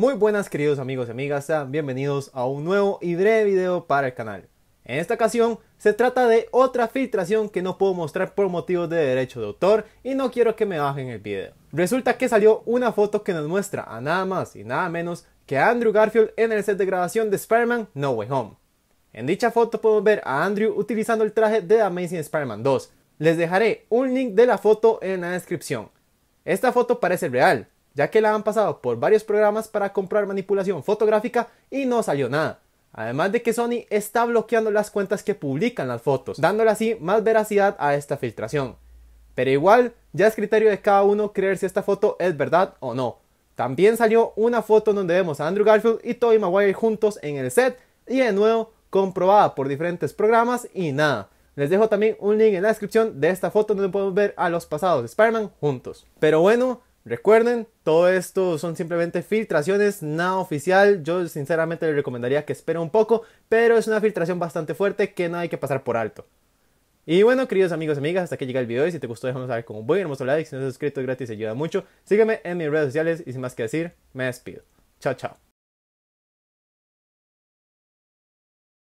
Muy buenas queridos amigos y amigas, sean bienvenidos a un nuevo y breve video para el canal. En esta ocasión se trata de otra filtración que no puedo mostrar por motivos de derecho de autor y no quiero que me bajen el video. Resulta que salió una foto que nos muestra a nada más y nada menos que a Andrew Garfield en el set de grabación de Spider-Man No Way Home. En dicha foto podemos ver a Andrew utilizando el traje de Amazing Spider-Man 2. Les dejaré un link de la foto en la descripción. Esta foto parece real, ya que la han pasado por varios programas para comprar manipulación fotográfica y no salió nada. Además de que Sony está bloqueando las cuentas que publican las fotos, dándole así más veracidad a esta filtración. Pero igual, ya es criterio de cada uno creer si esta foto es verdad o no. También salió una foto donde vemos a Andrew Garfield y Tobey Maguire juntos en el set y de nuevo comprobada por diferentes programas y nada. Les dejo también un link en la descripción de esta foto donde podemos ver a los pasados Spider-Man juntos. Pero bueno, Recuerden, todo esto son simplemente filtraciones, nada oficial. Yo sinceramente les recomendaría que esperen un poco, pero es una filtración bastante fuerte que no hay que pasar por alto. Y bueno, queridos amigos y amigas, hasta aquí llega el video. Y si te gustó, déjame saber con un buen hermoso like. Si no estás suscrito, es gratis, ayuda mucho. Sígueme en mis redes sociales y sin más que decir, me despido. Chao, chao.